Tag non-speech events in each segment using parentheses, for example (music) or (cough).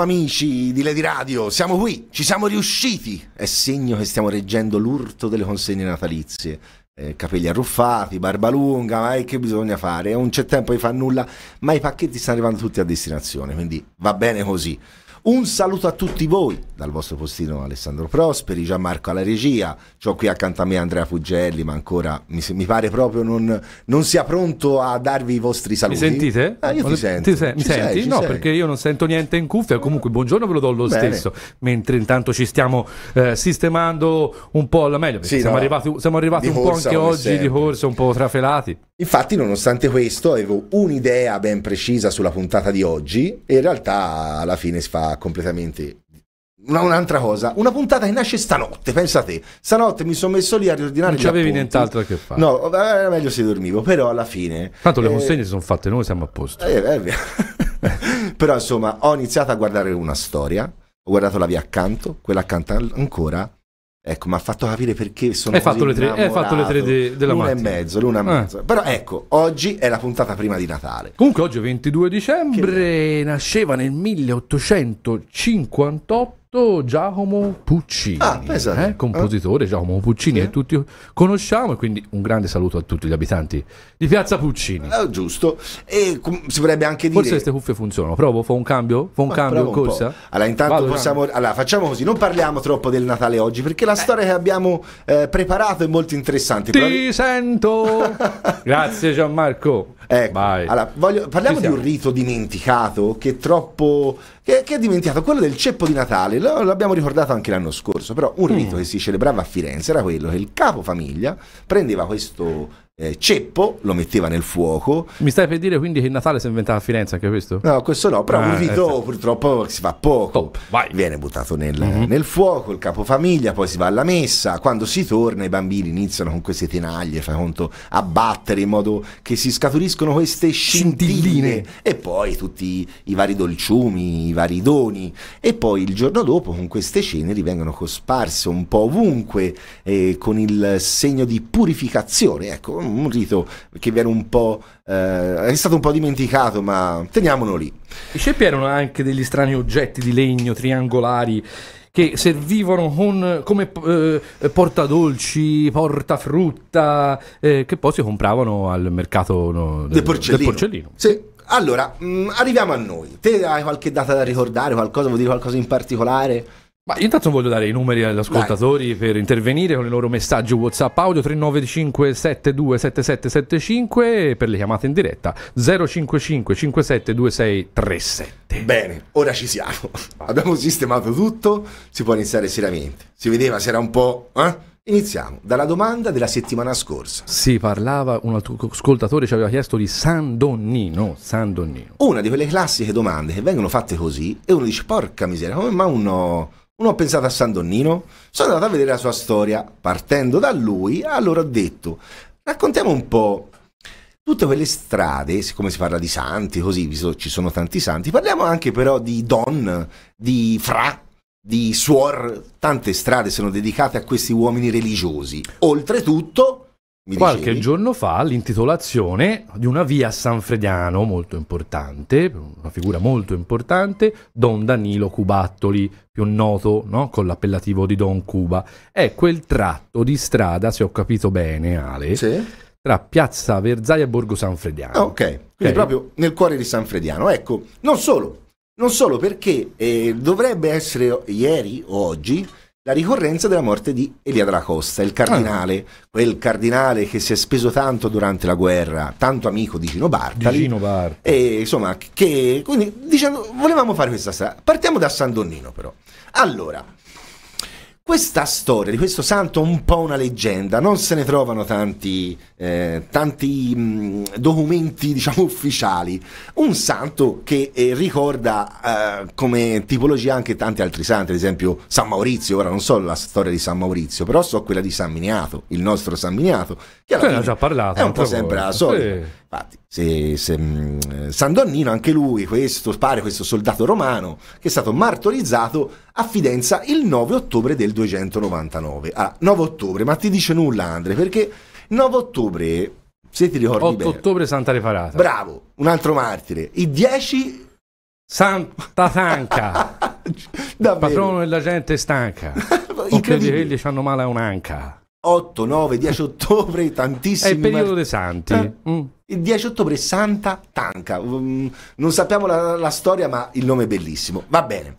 amici di Lady Radio, siamo qui, ci siamo riusciti. È segno che stiamo reggendo l'urto delle consegne natalizie. Eh, capelli arruffati, barba lunga, ma eh, che bisogna fare? Non c'è tempo di fare nulla, ma i pacchetti stanno arrivando tutti a destinazione, quindi va bene così. Un saluto a tutti voi, dal vostro postino Alessandro Prosperi, Gianmarco alla regia, ho qui accanto a me Andrea Fuggelli, ma ancora mi, mi pare proprio non, non, sia pronto a darvi i vostri saluti. Mi sentite? Ah, io ti, ti sento. Ti se- mi senti? no, sei. perché io non sento niente in cuffia, comunque buongiorno ve lo do lo Bene. stesso, mentre intanto ci stiamo eh, sistemando un po' alla meglio, sì, siamo, no, arrivati, siamo, arrivati, un po' anche oggi sempre. di corsa, un po' trafelati. Infatti, nonostante questo, avevo un'idea ben precisa sulla puntata di oggi e in realtà alla fine si fa completamente un'altra cosa, una puntata che nasce stanotte, pensate, stanotte mi sono messo lì a riordinare. Non c'avevi nient'altro a che fare. No, era meglio se dormivo, però alla fine... Tanto le eh... consegne sono fatte, noi siamo a posto. Eh, eh, (laughs) però insomma ho iniziato a guardare una storia, ho guardato la via accanto, quella accanto ancora, Ecco, mi ha fatto capire perché sono hai fatto le tre, Hai fatto le tre de, della l'una mattina. e mezzo, l'una e eh. mezzo. Però ecco, oggi è la puntata prima di Natale. Comunque oggi è 22 dicembre, che... nasceva nel 1858 soprattutto Giacomo Puccini, ah, esatto. eh? compositore Giacomo Puccini sì. che tutti conosciamo e quindi un grande saluto a tutti gli abitanti di Piazza Puccini. Ah, giusto, e com- si potrebbe anche dire... Forse queste cuffie funzionano, provo, fa un cambio, fa un Ma ah, cambio cosa? Allora intanto Vado, possiamo... Allora facciamo così, non parliamo troppo del Natale oggi perché la eh. storia che abbiamo eh, preparato è molto interessante. Ti Provi... sento! (laughs) Grazie Gianmarco. Ecco, allora, voglio, parliamo di un rito dimenticato che è troppo... Che, che, è dimenticato, quello del ceppo di Natale, Lo, l'abbiamo ricordato anche l'anno scorso, però un rito mm. che si celebrava a Firenze era quello che il capo famiglia prendeva questo eh, ceppo, lo metteva nel fuoco. Mi stai per dire quindi che il Natale si è inventato a Firenze anche questo? No, questo no, però ah, un rito eh, purtroppo si fa poco. Oh, Viene buttato nel, mm-hmm. nel, fuoco, il capofamiglia, poi si va alla messa, quando si torna i bambini iniziano con queste tenaglie, fai conto, a battere in modo che si scaturiscono queste scintilline e poi tutti i vari dolciumi, i vari doni e poi il giorno dopo con queste ceneri vengono cosparse un po' ovunque eh, con il segno di purificazione, ecco, un rito che viene un po' eh, è stato un po' dimenticato, ma teniamolo lì. I ceppi erano anche degli strani oggetti di legno triangolari che servivano con, come eh, portadolci, portafrutta, eh, che poi si compravano al mercato no, del, porcellino. del porcellino. Sì. Allora, mh, mm, arriviamo a noi. Te hai qualche data da ricordare, qualcosa, vuol dire qualcosa in particolare? Ma io intanto voglio dare i numeri agli ascoltatori Dai. per intervenire con i loro messaggi WhatsApp audio 395 72 7775 e per le chiamate in diretta 055 572637. Bene, ora ci siamo. Abbiamo sistemato tutto, si può iniziare seriamente. Si vedeva se era un po', eh? Iniziamo dalla domanda della settimana scorsa. Si parlava, un ascoltatore ci aveva chiesto di San Donnino, San Donnino. Una di quelle classiche domande che vengono fatte così e uno dice porca miseria, come mai uno uno ha pensato a San Donnino, sono andato a vedere la sua storia. Partendo da lui, allora ho detto, raccontiamo un po' tutte quelle strade, siccome si parla di santi, così ci sono tanti santi, parliamo anche però di don, di fra, di suor, tante strade sono dedicate a questi uomini religiosi. Oltretutto mi Qualche dicevi? giorno fa l'intitolazione di una via a Sanfrediano molto importante, una figura molto importante, Don Danilo Cubattoli, più noto no? con l'appellativo di Don Cuba. È quel tratto di strada, se ho capito bene Ale, sì. tra Piazza Verzaia e Borgo Sanfrediano. Ah, ok, quindi okay. proprio nel cuore di Sanfrediano. Ecco, non solo, non solo perché eh, dovrebbe essere ieri o oggi la ricorrenza della morte di Elia della Costa, il cardinale, ah. quel cardinale che si è speso tanto durante la guerra, tanto amico di Gino Bartali. Di Gino Bartali. E insomma, che, quindi diciamo, volevamo fare questa strada. Partiamo da San Donnino però. Allora, questa storia di questo santo è un po' una leggenda, non se ne trovano tanti, eh, tanti mh, mm, documenti diciamo (laughs) ufficiali. Un santo che eh, ricorda eh, come tipologia anche tanti altri santi, ad esempio San Maurizio, ora non so la storia di San Maurizio, però so quella di San Miniato, il nostro San Miniato. Che ne ho già parlato. È un po' sempre la solita. Sì. Infatti, se, se, mm, San Donnino, anche lui, questo, pare questo soldato romano, che è stato martorizzato a Fidenza il 9 ottobre del 299. Ah, 9 ottobre, ma ti dice nulla Andre, perché 9 ottobre, se ti ricordi 8 bene... 8 ottobre Santa Reparata. Bravo, un altro martire. Il 10... Santa Tanca! (laughs) Davvero. Patrono della gente stanca. (laughs) Incredibile. Quelli ci hanno male a un'anca. 8, 9, 10 ottobre, tantissimi... È il periodo mar... dei santi. Eh. Mm. Il 10 ottobre Santa Tanca, mm, non sappiamo la, la, storia ma il nome è bellissimo, va bene.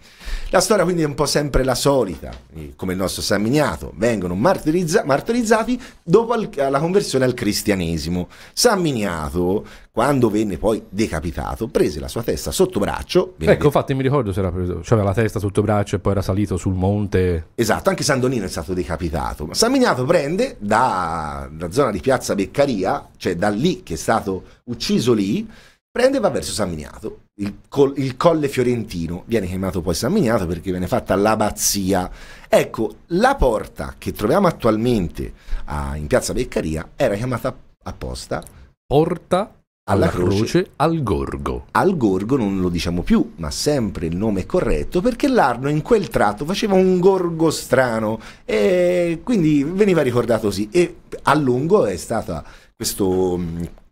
La storia quindi è un po' sempre la solita, eh, come il nostro San Miniato, vengono martirizza martirizzati dopo al, la conversione al cristianesimo. San Miniato, quando venne poi decapitato, prese la sua testa sotto braccio. Ecco, detto. infatti mi ricordo se era preso, cioè aveva la testa sotto braccio e poi era salito sul monte. Esatto, anche San Donino è stato decapitato. San Miniato prende dalla zona di Piazza Beccaria, cioè da lì che è stato stato ucciso lì, prende e va verso San Miniato. Il, col, il colle fiorentino viene chiamato poi San Miniato perché viene fatta l'abbazia. Ecco, la porta che troviamo attualmente a, in piazza Beccaria era chiamata apposta Porta alla, alla croce, croce, al gorgo. Al gorgo non lo diciamo più, ma sempre il nome è corretto perché l'Arno in quel tratto faceva un gorgo strano e quindi veniva ricordato così e a lungo è stata questo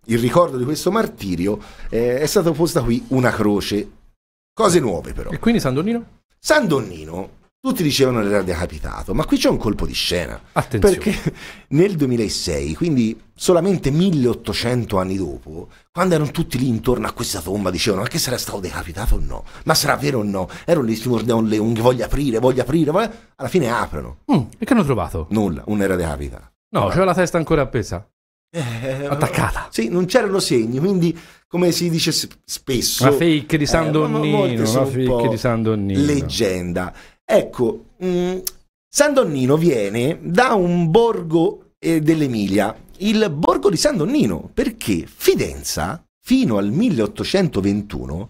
il ricordo di questo martirio, eh, è stata posta qui una croce. Cose nuove però. E quindi San Donnino? San Donnino tutti dicevano che era decapitato, ma qui c'è un colpo di scena. Attenzione. Perché nel 2006, quindi solamente 1800 anni dopo, quando erano tutti lì intorno a questa tomba, dicevano ma che sarà stato decapitato o no? Ma sarà vero o no? Erano lì, si mordevano le unghie, voglio aprire, voglio aprire, voglio... alla fine aprono. Mm, e che hanno trovato? Nulla, un era decapitato. No, c'era la testa ancora appesa eh, attaccata. Sì, non c'erano segni, quindi come si dice spesso... La fake di San eh, Donnino, la fake di San Donnino. Leggenda. Ecco, mh, mm, San Donnino viene da un borgo eh, dell'Emilia, il borgo di San Donnino, perché Fidenza, fino al 1821,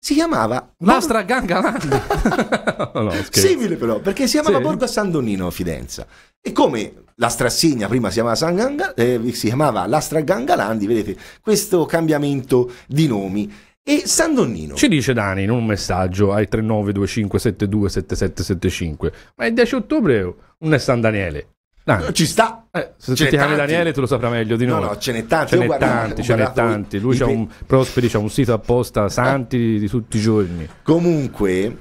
si chiamava... L'Astra Gangalanda! (laughs) (laughs) no, Simile però, perché si chiamava sì. borgo a San Donnino Fidenza. E come la Strassegna prima si chiamava, San Ganga, eh, si chiamava Lastra Gangalandi, vedete questo cambiamento di nomi. E San Donnino. Ci dice Dani in un messaggio ai 3925727775. Ma il 10 ottobre non è San Daniele. Dani. Ci sta. Eh, se ti chiami Daniele tu lo saprà meglio di noi. No, no, ce n'è tanti. Ce n'è tanti, ce n'è tanti. Lui i... c'ha un, Prosperi c'ha un sito apposta, santi di tutti i giorni. Comunque,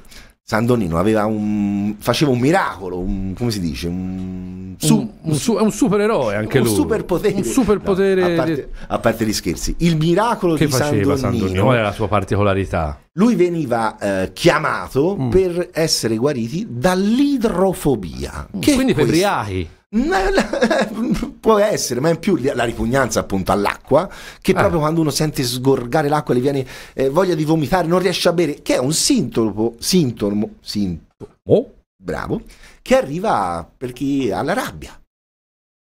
Sandonino un, faceva un miracolo, un, come si dice? Un, su, un, su, un supereroe anche lui. Superpotere. Un superpotere. No, a, parte, a, parte, gli scherzi, il miracolo che di faceva Sandonino, Sandonino. Qual era la sua particolarità? Lui veniva eh, chiamato mm. per essere guariti dall'idrofobia. Mm. Quindi per briachi. (laughs) Può essere, ma in più la ripugnanza appunto all'acqua, che eh. proprio quando uno sente sgorgare l'acqua le viene eh, voglia di vomitare, non riesce a bere, che è un sintomo, sintomo, sintomo, oh. bravo, che arriva per chi ha la rabbia.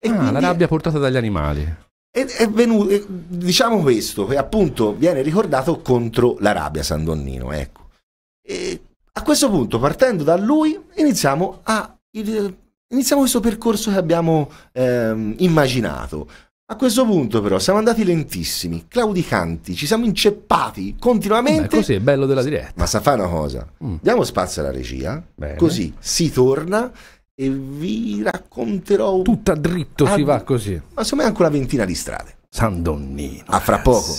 E ah, la rabbia è... portata dagli animali. È, è venuto, è, diciamo questo, che appunto viene ricordato contro la rabbia San Donnino, ecco. E a questo punto, partendo da lui, iniziamo a... Il, iniziamo questo percorso che abbiamo ehm, immaginato. A questo punto però siamo andati lentissimi, claudicanti, ci siamo inceppati continuamente. Beh, così è bello della diretta. Ma sa fare una cosa, mm. diamo spazio alla regia, Bene. così si torna e vi racconterò... Tutta dritto a... Ah, si va così. Ma secondo me anche una ventina di strade. San Donnino. A fra poco. poco.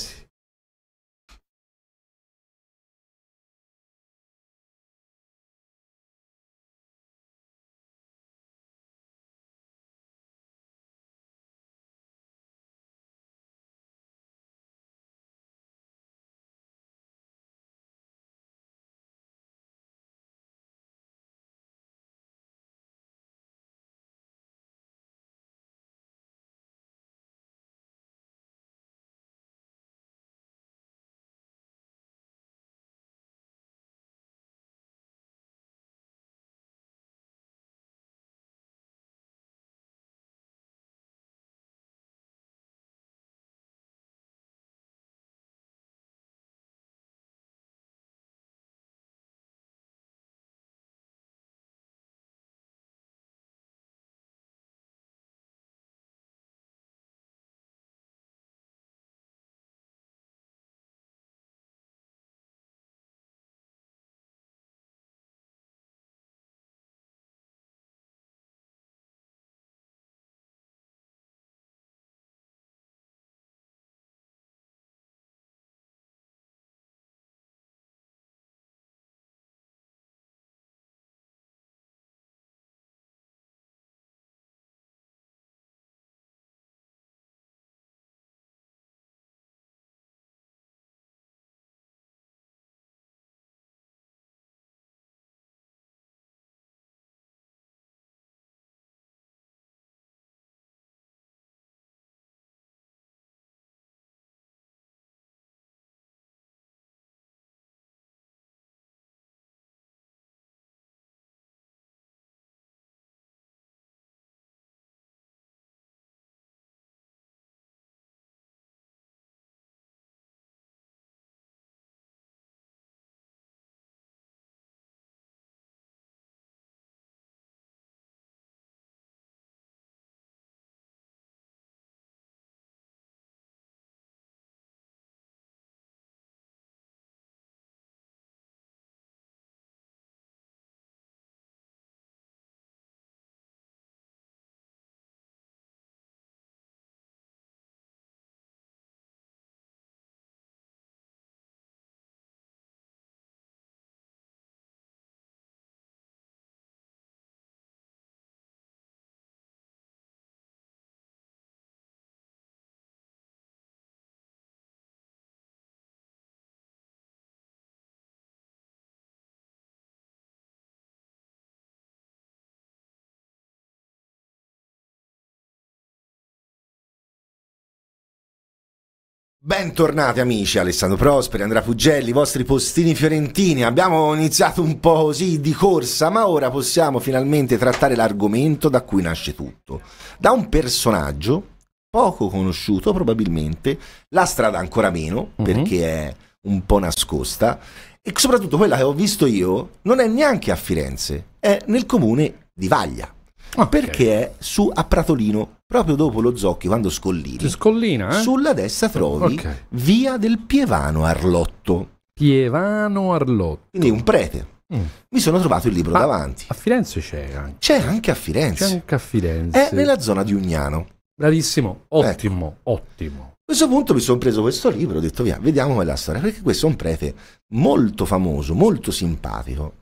Bentornati amici, Alessandro Prosperi, Andrea Fuggelli, i vostri postini fiorentini. Abbiamo iniziato un po' così di corsa, ma ora possiamo finalmente trattare l'argomento da cui nasce tutto. Da un personaggio poco conosciuto probabilmente, la strada ancora meno, mm-hmm. perché è un po' nascosta, e soprattutto quella che ho visto io non è neanche a Firenze, è nel comune di Vaglia. Ma ah, perché okay. su a Pratolino, proprio dopo lo Zocchi, quando scollini, scollina, eh? sulla destra trovi okay. via del Pievano Arlotto. Pievano Arlotto. Quindi un prete. Mm. Mi sono trovato il libro Ma davanti. A Firenze c'è anche. C'è anche a Firenze. C'è anche a Firenze. È nella zona di Ugnano. Bravissimo, ecco. ottimo, ecco. ottimo. A questo punto mi sono preso questo libro, e ho detto via, vediamo com'è la storia, perché questo è un prete molto famoso, molto simpatico,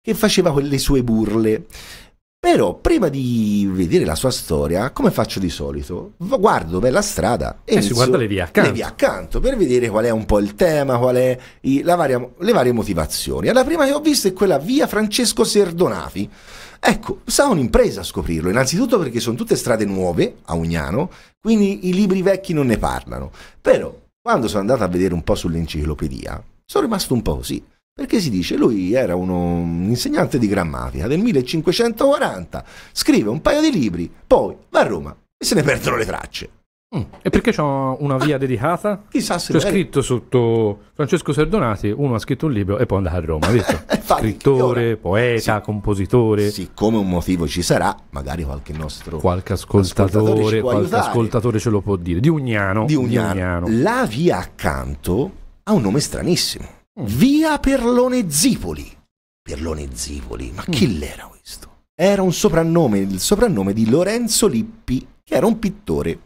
che faceva quelle sue burle però prima di vedere la sua storia, come faccio di solito, guardo per la strada e, e eh si guarda le vie, accanto. le vie accanto per vedere qual è un po' il tema, qual è i, varia, le varie motivazioni. La prima che ho visto è quella via Francesco Serdonati. Ecco, sarà un'impresa a scoprirlo, innanzitutto perché sono tutte strade nuove a Ugnano, quindi i libri vecchi non ne parlano. Però, quando sono andato a vedere un po' sull'enciclopedia, sono rimasto un po' così. Perché si dice, lui era uno, un insegnante di grammatica del 1540, scrive un paio di libri, poi va a Roma e se ne perdono le tracce. Mm. E perché c'è una via dedicata? Chissà se c'è magari... scritto sotto Francesco Serdonati, uno ha scritto un libro e poi andare a Roma, visto? (laughs) Eh, Scrittore, ora... poeta, sì. compositore. Siccome un motivo ci sarà, magari qualche nostro qualche ascoltatore, ascoltatore qualche ascoltatore ce lo può dire, di Ugnano, di Ugnano. Di Ugnano. La via accanto ha un nome stranissimo. Mm. Via Perlone Zipoli. Perlone Zipoli, ma chi mm. l'era questo? Era un soprannome, il soprannome di Lorenzo Lippi, che era un pittore.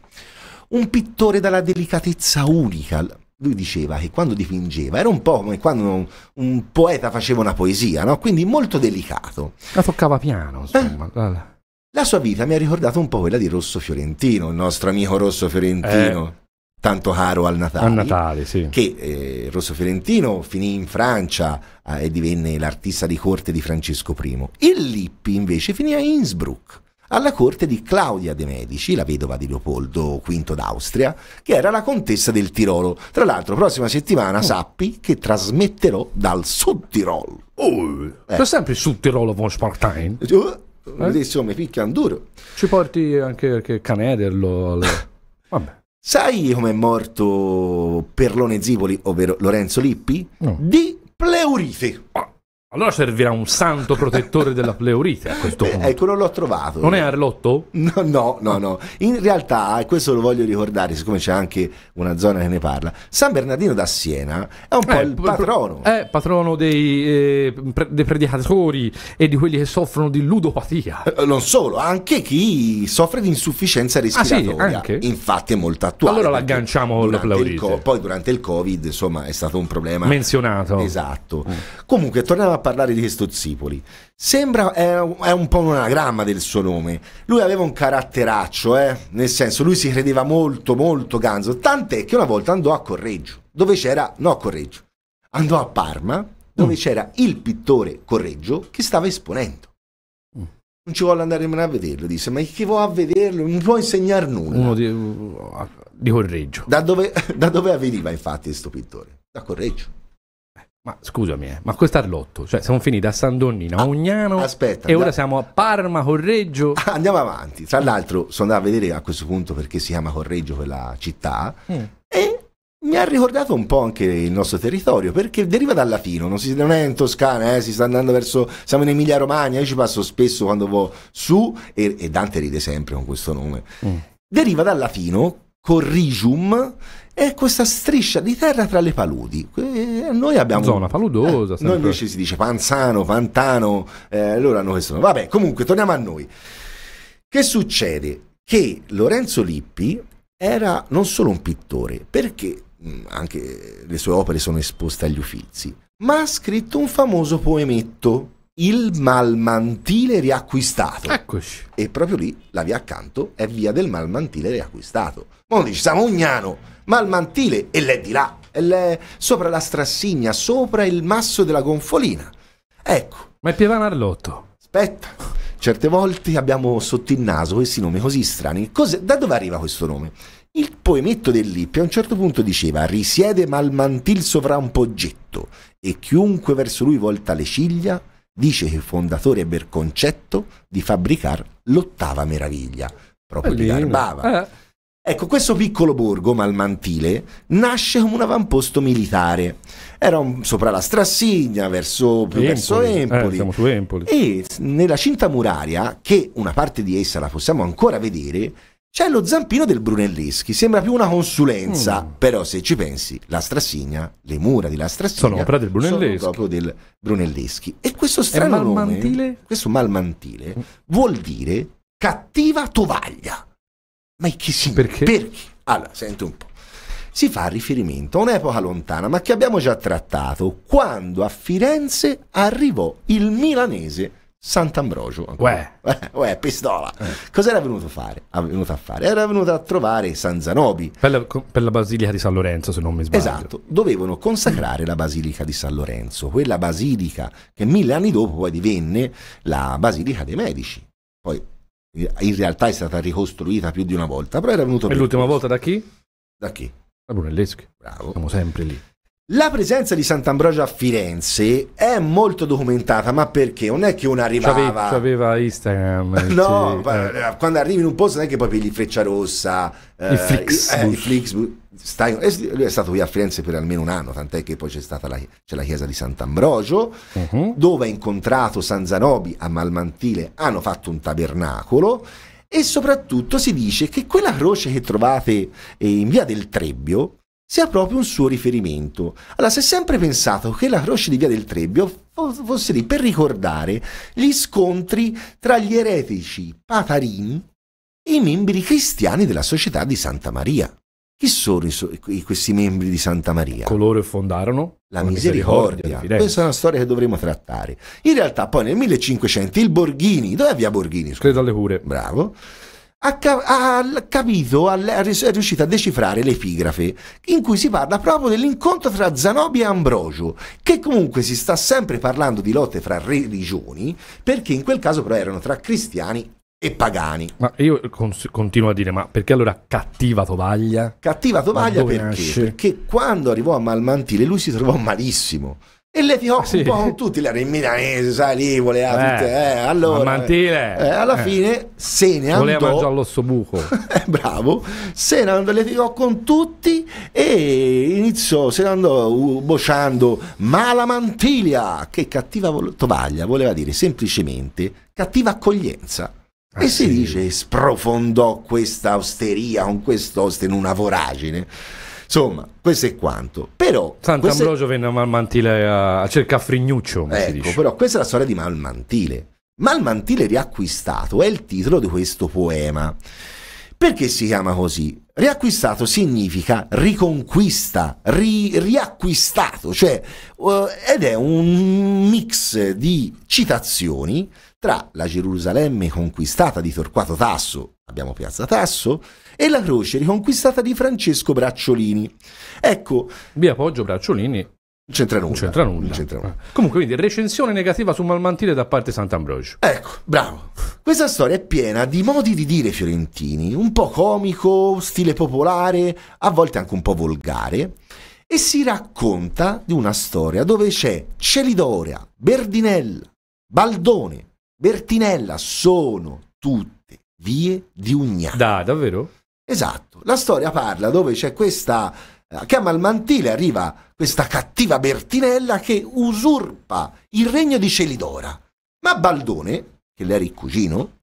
Un pittore dalla delicatezza unica. Lui diceva che quando dipingeva era un po' come quando un, un poeta faceva una poesia, no? Quindi molto delicato. La toccava piano, eh. insomma. Eh? La sua vita mi ha ricordato un po' quella di Rosso Fiorentino, il nostro amico Rosso Fiorentino. Eh tanto caro al Natale, Natale sì. che eh, Rosso Fiorentino finì in Francia eh, e divenne l'artista di corte di Francesco I. Il Lippi invece finì a Innsbruck, alla corte di Claudia de' Medici, la vedova di Leopoldo V d'Austria, che era la contessa del Tirolo. Tra l'altro, prossima settimana mm. sappi che trasmetterò dal Sud Tirol. Oh, eh. C'è sempre il Sud Tirolo von Spartain. Uh, eh? Insomma, picchiano duro. Ci porti anche, il Canederlo. Al... (laughs) Vabbè. Sai com'è morto Perlone Zivoli, ovvero Lorenzo Lippi? No. Di pleurite. Oh. Ah. Allora servirà un santo protettore della pleurite a questo punto. Eh, quello ecco, l'ho trovato. Non è Arlotto? No, no, no, no. In realtà, e questo lo voglio ricordare, siccome c'è anche una zona che ne parla, San Bernardino da Siena è un eh, po' il patrono. È patrono dei, eh, dei, predicatori e di quelli che soffrono di ludopatia. Eh, non solo, anche chi soffre di insufficienza respiratoria. Ah, sì, Infatti è molto attuale. Allora l'agganciamo alla pleurite. Co- poi durante il Covid, insomma, è stato un problema. Menzionato. Esatto. Mm. Comunque, torniamo a parlare di questo Zipoli. Sembra, è, è un po' un anagramma del suo nome. Lui aveva un caratteraccio, eh? nel senso, lui si credeva molto, molto ganso. Tant'è che una volta andò a Correggio, dove c'era, no a Correggio, andò a Parma, dove mm. c'era il pittore Correggio che stava esponendo. Mm. Non ci vuole andare nemmeno a vederlo, disse, ma chi vuole a vederlo? Non può insegnare nulla. Uno di, di Correggio. Da dove, (laughs) da dove veniva infatti questo pittore? Da Correggio. Ma scusami, eh, ma questo Arlotto, cioè siamo finiti a San Donnino, a Ognano ah, Aspetta, e ora siamo a Parma, Correggio. Ah, andiamo avanti. Tra l'altro sono andato a vedere a questo punto perché si chiama Correggio quella città mm. e mi ha ricordato un po' anche il nostro territorio perché deriva dal latino, non, si, non è in Toscana, eh, si sta andando verso, siamo in Emilia Romagna, io ci passo spesso quando vo su e, e, Dante ride sempre con questo nome. Mm. Deriva dal latino corrigium è questa striscia di terra tra le paludi. Eh, noi abbiamo zona paludosa. Eh, noi invece si dice Panzano, Pantano, eh, loro hanno questo. Vabbè, comunque torniamo a noi. Che succede? Che Lorenzo Lippi era non solo un pittore, perché mm, anche le sue opere sono esposte agli Uffizi, ma ha scritto un famoso poemetto, Il Malmantile riacquistato. Eccoci. E proprio lì, la via accanto, è via del Malmantile riacquistato. Ma dici, Samognano Malmantile, e l'è di là le, sopra la strassigna, sopra il masso della gonfolina. Ecco. Ma è Pievano Arlotto. Aspetta, certe volte abbiamo sotto il naso questi nomi così strani. Cos'è, da dove arriva questo nome? Il poemetto dell'Ippi a un certo punto diceva risiede Malmantil sovra un poggetto e chiunque verso lui volta le ciglia dice che il fondatore ebbe il concetto di fabbricar l'ottava meraviglia, proprio Bellino. di Garbava. Eh. Ecco, questo piccolo borgo malmantile nasce come un avamposto militare. Era un, sopra la Strassigna, verso Empoli. Verso eh, Empoli. Eh, Empoli. E nella cinta muraria, che una parte di essa la possiamo ancora vedere, c'è lo zampino del Brunelleschi, sembra più una consulenza, mm. però se ci pensi, la Strassigna, le mura di la Strassigna sono opera del Brunelleschi. proprio del Brunelleschi. E questo strano malmantile? Nome, questo malmantile, vuol dire cattiva tovaglia. Ma chi si... Perché? Perché? Allora, senti un po'. Si fa riferimento a un'epoca lontana, ma che abbiamo già trattato, quando a Firenze arrivò il milanese Sant'Ambrogio. Uè. (laughs) Uè, pistola. Eh. Cos'era venuto, fare? venuto a fare? Era venuto a trovare San Zanobi. Per la, per la, Basilica di San Lorenzo, se non mi sbaglio. Esatto, dovevano consacrare la Basilica di San Lorenzo, quella basilica che mille anni dopo poi divenne la Basilica dei Medici. Poi in realtà è stata ricostruita più di una volta, però era venuto... E l'ultima volta da chi? Da chi? Da Brunelleschi. Bravo. Siamo sempre lì. La presenza di Sant'Ambrogio a Firenze è molto documentata, ma perché? Non è che uno arrivava... C'aveva, Instagram. (laughs) no, eh. eh. quando arrivi in un posto non è che poi pigli Freccia Rossa, eh, il Eh, il Flixbus Stai, lui è stato qui a Firenze per almeno un anno, tant'è che poi c'è stata la, la chiesa di Sant'Ambrogio, uh mhm. -huh. dove ha incontrato San Zanobi a Malmantile, hanno fatto un tabernacolo e soprattutto si dice che quella croce che trovate eh, in via del Trebbio sia proprio un suo riferimento. Allora, si è sempre pensato che la croce di via del Trebbio fosse lì per ricordare gli scontri tra gli eretici patarini e i membri cristiani della società di Santa Maria. Chi sono i, questi membri di Santa Maria? Coloro che fondarono la misericordia. misericordia Questa è una storia che dovremmo trattare. In realtà poi nel 1500 il Borghini, dove via Borghini? Scusa. Credo alle cure. Bravo. Ha, ha capito, è riuscito a decifrare l'epigrafe in cui si parla proprio dell'incontro tra Zanobi e Ambrogio, che comunque si sta sempre parlando di lotte fra religioni, perché in quel caso però erano tra cristiani e pagani. Ma io continuo a dire, ma perché allora cattiva tovaglia? Cattiva tovaglia perché? Nasce? Perché quando arrivò a Malmantile lui si trovò malissimo. E le tirò sì. un po' con tutti, era in milanese, sai lì, voleva eh, tutte, eh, allora, Malmantile! Eh, alla eh. fine se ne andò... Voleva mangiare l'osso buco. (laughs) Eh, bravo, se ne andò, le tirò con tutti e iniziò, se ne andò uh, bocciando Malamantilia, che cattiva tovaglia voleva dire semplicemente cattiva accoglienza. Ah, e sì. si dice sprofondò questa osteria con quest'oste in una voragine. Insomma, questo è quanto. Però Sant'Ambrogio queste... venne a Malmantile a, a cercare Frignuccio. Ecco, però questa è la storia di Malmantile. Malmantile riacquistato è il titolo di questo poema. Perché si chiama così? Riacquistato significa riconquista, ri, riacquistato, cioè, uh, ed è un mix di citazioni tra la Gerusalemme conquistata di Torquato Tasso, abbiamo Piazza Tasso, e la croce riconquistata di Francesco Bracciolini. Ecco. Via Poggio Bracciolini. C'entra nulla. C'entra nulla. C'entra ah. nulla. Comunque, quindi, recensione negativa su Malmantile da parte Sant'Ambrogio. Ecco, bravo. Questa storia è piena di modi di dire fiorentini, un po' comico, stile popolare, a volte anche un po' volgare e si racconta di una storia dove c'è Celidoria, Berdinella, Baldone, Bertinella sono tutte vie di Ugnà. Da, davvero? Esatto. La storia parla dove c'è questa eh, che a Malmantile arriva questa cattiva Bertinella che usurpa il regno di Celidora. Ma Baldone, che le era il cugino,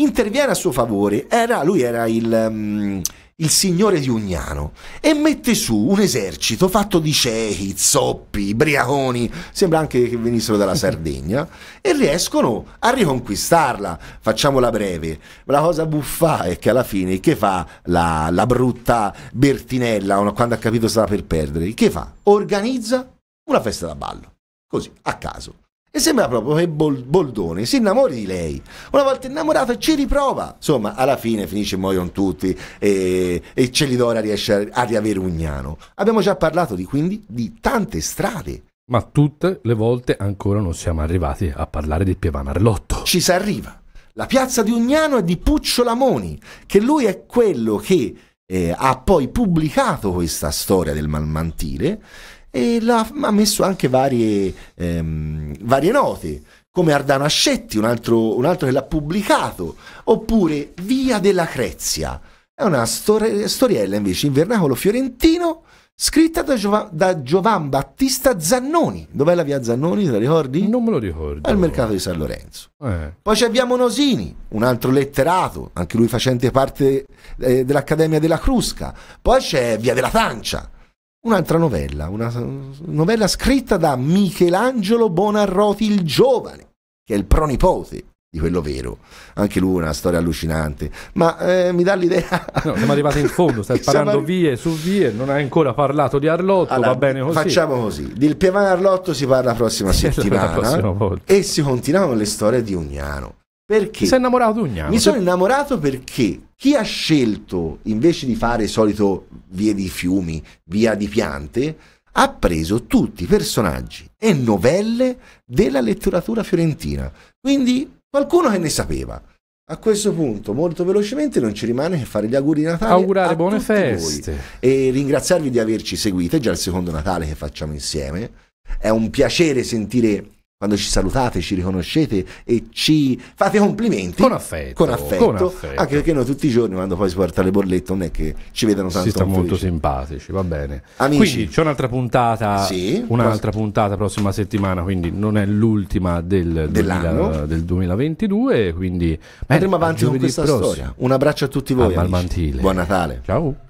interviene a suo favore. Era, lui era il, um, il signore di Ugnano e mette su un esercito fatto di ciechi, zoppi, briaconi, sembra anche che venissero dalla Sardegna, e riescono a riconquistarla. Facciamola breve. La cosa buffa è che alla fine che fa la, la brutta Bertinella, quando ha capito stava per perdere, che fa? Organizza una festa da ballo, così, a caso. E sembra proprio che Bol- Boldone si innamori di lei. Una volta innamorata ci riprova. Insomma, alla fine finisce muoiono tutti e, e Celidora riesce a, a riavere Ugnano. Abbiamo già parlato di, quindi di tante strade ma tutte le volte ancora non siamo arrivati a parlare di Pievana Arlotto. Ci si arriva. La piazza di Ugnano è di Puccio Lamoni, che lui è quello che eh, ha poi pubblicato questa storia del Malmantile e la, ha messo anche varie, ehm, varie note come Ardana Scetti, un altro, un altro che l'ha pubblicato, oppure Via della Crezia, è una stor- storiella invece in vernacolo fiorentino scritta da, Giova- da Giovan Battista Zannoni. Dov'è la via Zannoni? Te la ricordi? Non me lo ricordo. Al mercato di San Lorenzo. Eh. Poi c'è via Monosini, un altro letterato, anche lui facente parte eh, dell'Accademia della Crusca. Poi c'è via della Francia un'altra novella, una novella scritta da Michelangelo Bonarroti il Giovane, che è il pronipote di quello vero. Anche lui una storia allucinante, ma eh, mi dà l'idea. No, siamo arrivati in fondo, stai (laughs) parlando arri- vie su vie, non hai ancora parlato di Arlotto, allora, va bene così. Facciamo così, del Piavano Arlotto si parla la prossima settimana la prossima eh? e si continuano le storie di Ugnano. Perché? Mi sei innamorato Ugnano? Mi sono innamorato perché chi ha scelto invece di fare solito via di fiumi, via di piante, ha preso tutti i personaggi e novelle della letteratura fiorentina. Quindi qualcuno che ne sapeva. A questo punto, molto velocemente, non ci rimane che fare gli auguri di Natale. Augurare buone feste. Voi. E ringraziarvi di averci seguito. È già il secondo Natale che facciamo insieme. È un piacere sentire quando ci salutate, ci riconoscete e ci fate complimenti con affetto, con affetto, con affetto. anche perché noi tutti i giorni quando poi si porta le bollette non è che ci vedano tanto si sta molto simpatici, va bene Amici, quindi c'è un'altra puntata sì, un'altra pros- puntata prossima settimana quindi non è l'ultima del, dell'anno del 2022 quindi andremo avanti con questa prossimo. storia un abbraccio a tutti voi al Buon Natale ciao